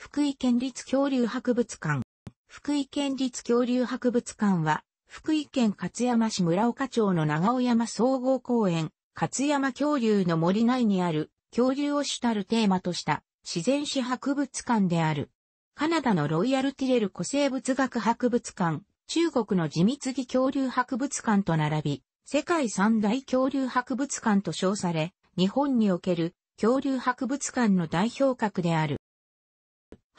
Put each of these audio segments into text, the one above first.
福井県立恐竜博物館。福井県立恐竜博物館は、福井県勝山市村岡町の長尾山総合公園、勝山恐竜の森内にある、恐竜を主たるテーマとした自然史博物館である。カナダのロイヤルティレル古生物学博物館、中国の地密木恐竜博物館と並び、世界三大恐竜博物館と称され、日本における恐竜博物館の代表格である。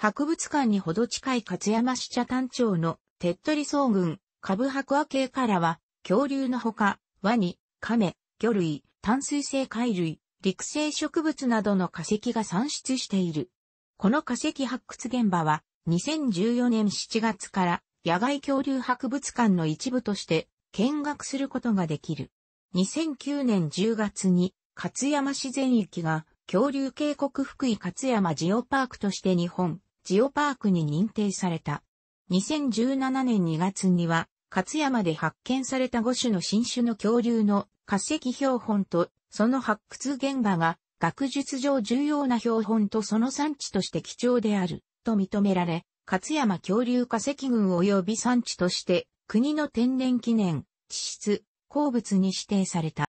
博物館にほど近い勝山支茶丹町の手っ取り草群、株白亜系からは、恐竜のほか、ワニ、カメ、魚類、淡水性貝類、陸生植物などの化石が産出している。この化石発掘現場は、2014年7月から野外恐竜博物館の一部として見学することができる。2009年10月に勝山市全域が恐竜渓谷福井勝山ジオパークとして日本ジオパークに認定された。2017年2月には、勝山で発見された5種の新種の恐竜の化石標本と、その発掘現場が、学術上重要な標本とその産地として貴重である、と認められ、勝山恐竜化石群及び産地として、国の天然記念、地質、鉱物に指定された。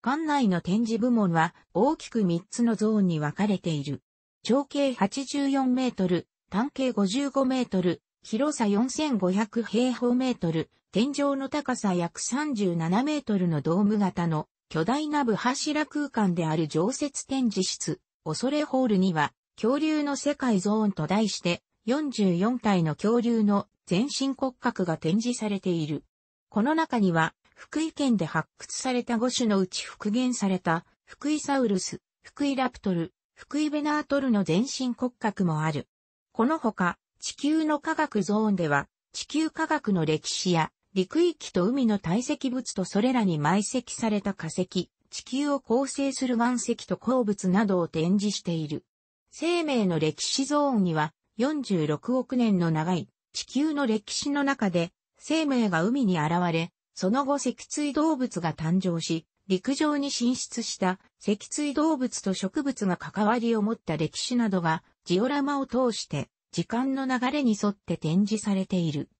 館内の展示部門は大きく3つのゾーンに分かれている。長径84メートル、単径55メートル、広さ4500平方メートル、天井の高さ約37メートルのドーム型の巨大な部柱空間である常設展示室、恐れホールには、恐竜の世界ゾーンと題して、44体の恐竜の全身骨格が展示されている。この中には、福井県で発掘された5種のうち復元された、福井サウルス、福井ラプトル、福井ベナートルの全身骨格もある。このほか、地球の科学ゾーンでは、地球科学の歴史や、陸域と海の堆積物とそれらに埋積された化石、地球を構成する岩石と鉱物などを展示している。生命の歴史ゾーンには、46億年の長い地球の歴史の中で、生命が海に現れ、その後脊椎動物が誕生し、陸上に進出した脊椎動物と植物が関わりを持った歴史などがジオラマを通して時間の流れに沿って展示されている。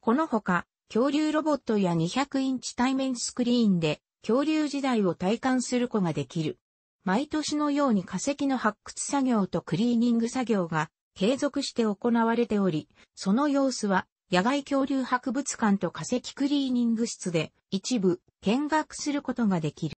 このほか、恐竜ロボットや200インチ対面スクリーンで恐竜時代を体感することができる。毎年のように化石の発掘作業とクリーニング作業が継続して行われており、その様子は野外恐竜博物館と化石クリーニング室で一部見学することができる。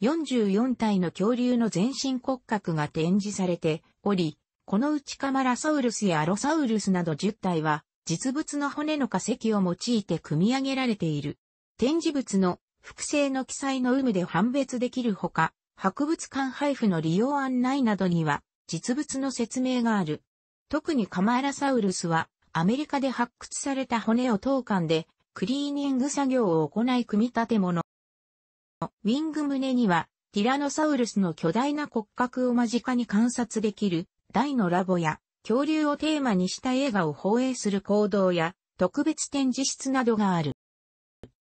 44体の恐竜の全身骨格が展示されており、このうちカマラサウルスやアロサウルスなど10体は実物の骨の化石を用いて組み上げられている。展示物の複製の記載の有無で判別できるほか、博物館配布の利用案内などには実物の説明がある。特にカマラサウルスはアメリカで発掘された骨を当館でクリーニング作業を行い組み立て物。ウィング胸にはティラノサウルスの巨大な骨格を間近に観察できる大のラボや恐竜をテーマにした映画を放映する行動や特別展示室などがある。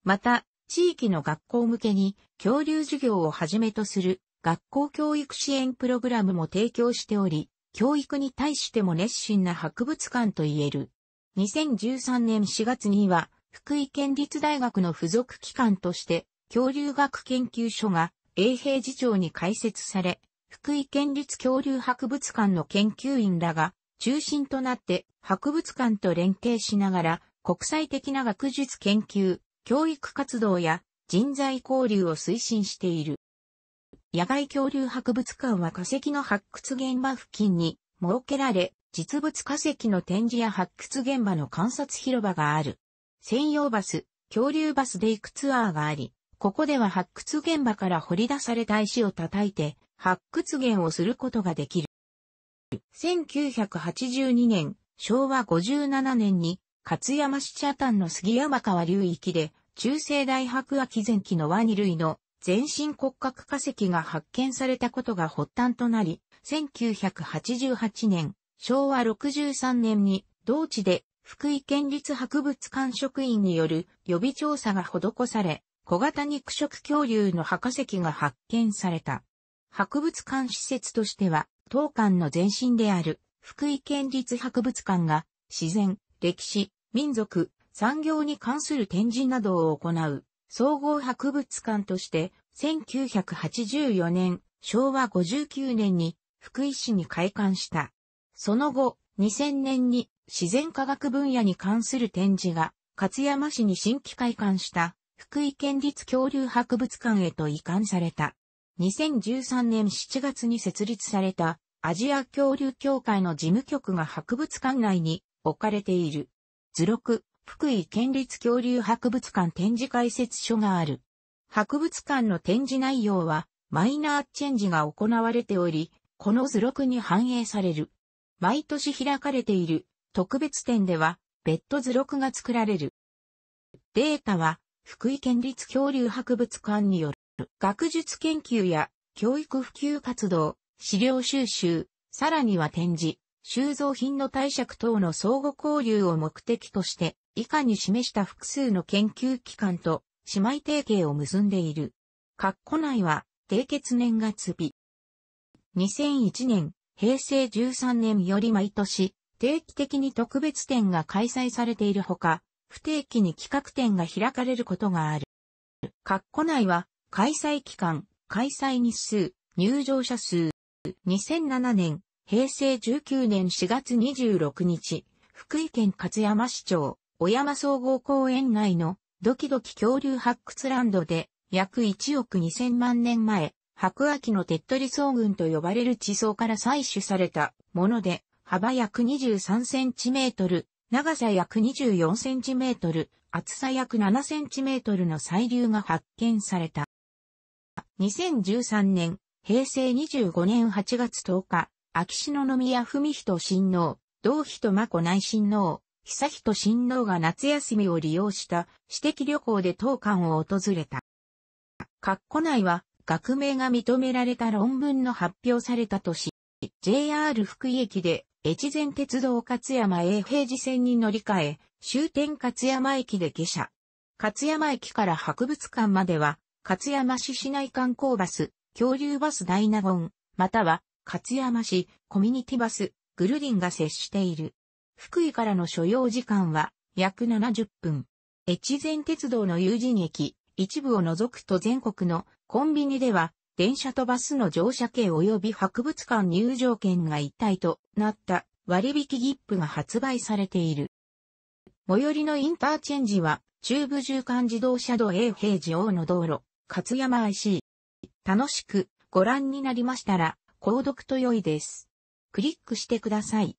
また、地域の学校向けに恐竜授業をはじめとする学校教育支援プログラムも提供しており、教育に対しても熱心な博物館と言える。2013年4月には、福井県立大学の付属機関として、恐竜学研究所が永平次長に開設され、福井県立恐竜博物館の研究員らが中心となって博物館と連携しながら国際的な学術研究、教育活動や人材交流を推進している。野外恐竜博物館は化石の発掘現場付近に設けられ、実物化石の展示や発掘現場の観察広場がある。専用バス、恐竜バスで行くツアーがあり、ここでは発掘現場から掘り出された石を叩いて、発掘源をすることができる。1982年、昭和57年に、勝山市茶炭の杉山川流域で、中世大白亜紀前期のワニ類の全身骨格化石が発見されたことが発端となり、1988年、昭和63年に同地で福井県立博物館職員による予備調査が施され、小型肉食恐竜の博石が発見された。博物館施設としては、当館の前身である福井県立博物館が自然、歴史、民族、産業に関する展示などを行う総合博物館として1984年昭和59年に福井市に開館した。その後、2000年に自然科学分野に関する展示が、勝山市に新規開館した福井県立恐竜博物館へと移管された。2013年7月に設立されたアジア恐竜協会の事務局が博物館内に置かれている。図録、福井県立恐竜博物館展示解説書がある。博物館の展示内容はマイナーチェンジが行われており、この図録に反映される。毎年開かれている特別展では別途図録が作られる。データは福井県立恐竜博物館による学術研究や教育普及活動、資料収集、さらには展示、収蔵品の貸借等の相互交流を目的として以下に示した複数の研究機関と姉妹提携を結んでいる。括弧内は締結年月日。2001年平成13年より毎年、定期的に特別展が開催されているほか、不定期に企画展が開かれることがある。括弧内は、開催期間、開催日数、入場者数、2007年、平成19年4月26日、福井県勝山市町、小山総合公園内のドキドキ恐竜発掘ランドで、約1億2000万年前、白亜紀の手っ取り草群と呼ばれる地層から採取されたもので、幅約23センチメートル、長さ約24センチメートル、厚さ約7センチメートルの細流が発見された。2013年、平成25年8月10日、秋篠宮文人親王、同人真子内親王、久人親王が夏休みを利用した私的旅行で当館を訪れた。括弧内は学名が認められた論文の発表された年、JR 福井駅で越前鉄道勝山永平寺線に乗り換え、終点勝山駅で下車。勝山駅から博物館までは、勝山市市内観光バス、恐竜バスダイナゴン、または勝山市コミュニティバス、グルリンが接している。福井からの所要時間は約70分。越前鉄道の有人駅、一部を除くと全国のコンビニでは、電車とバスの乗車券及び博物館入場券が一体となった割引切符が発売されている。最寄りのインターチェンジは、中部縦貫自動車道 A 平寺王の道路、勝山 IC。楽しくご覧になりましたら、購読と良いです。クリックしてください。